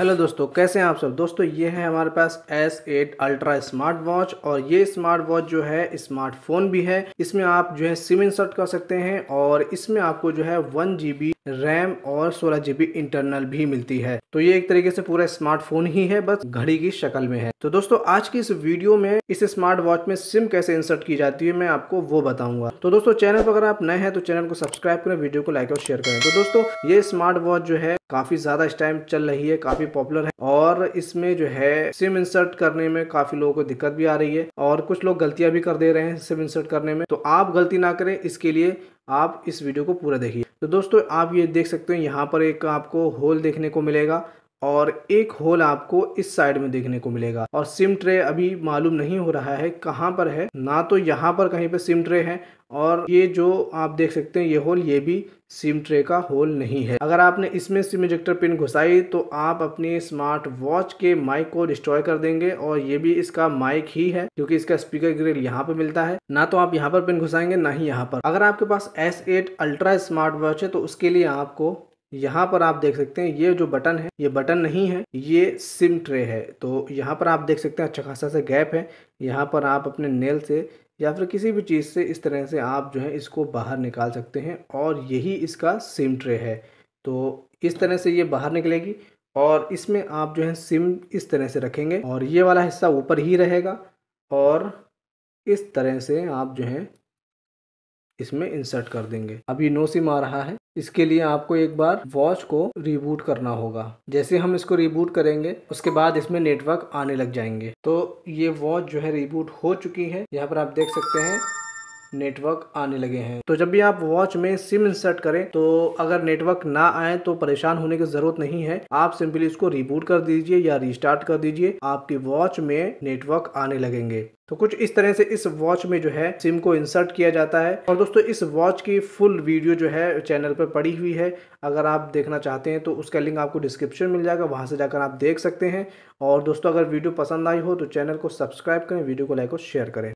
hello दोस्तों कैसे हैं आप सब दोस्तों ये है हमारे पास S8 अल्ट्रा स्मार्ट वॉच और ये स्मार्ट वॉच जो है स्मार्टफोन भी है इसमें आप जो है सिम इंसर्ट कर सकते हैं और इसमें आपको जो है वन जी रैम और सोलह जीबी इंटरनल भी मिलती है तो ये एक तरीके से पूरा स्मार्टफोन ही है बस घड़ी की शक्ल में है तो दोस्तों आज की इस वीडियो में इस स्मार्ट वॉच में सिम कैसे इंसर्ट की जाती है मैं आपको वो बताऊंगा तो दोस्तों चैनल पर अगर आप नए हैं तो चैनल को सब्सक्राइब करें वीडियो को लाइक और शेयर करें तो दोस्तों ये स्मार्ट वॉच जो है काफी ज्यादा इस टाइम चल रही है काफी पॉपुलर है और इसमें जो है सिम इंसर्ट करने में काफी लोगों को दिक्कत भी आ रही है और कुछ लोग गलतियां भी कर दे रहे हैं सिम इंसर्ट करने में तो आप गलती ना करें इसके लिए आप इस वीडियो को पूरा देखिए तो दोस्तों आप ये देख सकते हो यहाँ पर एक आपको होल देखने को मिलेगा और एक होल आपको इस साइड में देखने को मिलेगा और सिम ट्रे अभी मालूम नहीं हो रहा है कहाँ पर है ना तो यहाँ पर कहीं पर सिम ट्रे है और ये जो आप देख सकते हैं ये होल ये भी सिम ट्रे का होल नहीं है अगर आपने इसमें सिम इजेक्टर पिन घुसाई तो आप अपने स्मार्ट वॉच के माइक को डिस्ट्रॉय कर देंगे और ये भी इसका माइक ही है क्योंकि इसका स्पीकर ग्रिल यहाँ पर मिलता है ना तो आप यहाँ पर पिन घुसाएंगे ना ही यहाँ पर अगर आपके पास S8 अल्ट्रा स्मार्ट वॉच है तो उसके लिए आपको यहाँ पर आप देख सकते हैं ये जो बटन है ये बटन नहीं है ये सिम ट्रे है तो यहाँ पर आप देख सकते हैं अच्छा खासा सा गैप है यहाँ पर आप अपने नेल से या फिर किसी भी चीज़ से इस तरह से आप जो है इसको बाहर निकाल सकते हैं और यही इसका सिम ट्रे है तो इस तरह से ये बाहर निकलेगी और इसमें आप जो है सिम इस तरह से रखेंगे और ये वाला हिस्सा ऊपर ही रहेगा और इस तरह से आप जो है इसमें इंसर्ट कर देंगे अभी नो सिम आ रहा है इसके लिए आपको एक बार वॉच को रिबूट करना होगा जैसे हम इसको रिबूट करेंगे उसके बाद इसमें नेटवर्क आने लग जाएंगे तो ये वॉच जो है रिबूट हो चुकी है यहाँ पर आप देख सकते हैं नेटवर्क आने लगे हैं तो जब भी आप वॉच में सिम इंसर्ट करें तो अगर नेटवर्क ना आए तो परेशान होने की जरूरत नहीं है आप सिंपली इसको रिबूट कर दीजिए या रिस्टार्ट कर दीजिए आपकी वॉच में नेटवर्क आने लगेंगे तो कुछ इस तरह से इस वॉच में जो है सिम को इंसर्ट किया जाता है और दोस्तों इस वॉच की फुल वीडियो जो है चैनल पर पड़ी हुई है अगर आप देखना चाहते हैं तो उसका लिंक आपको डिस्क्रिप्शन मिल जाएगा वहां से जाकर आप देख सकते हैं और दोस्तों अगर वीडियो पसंद आई हो तो चैनल को सब्सक्राइब करें वीडियो को लाइक और शेयर करें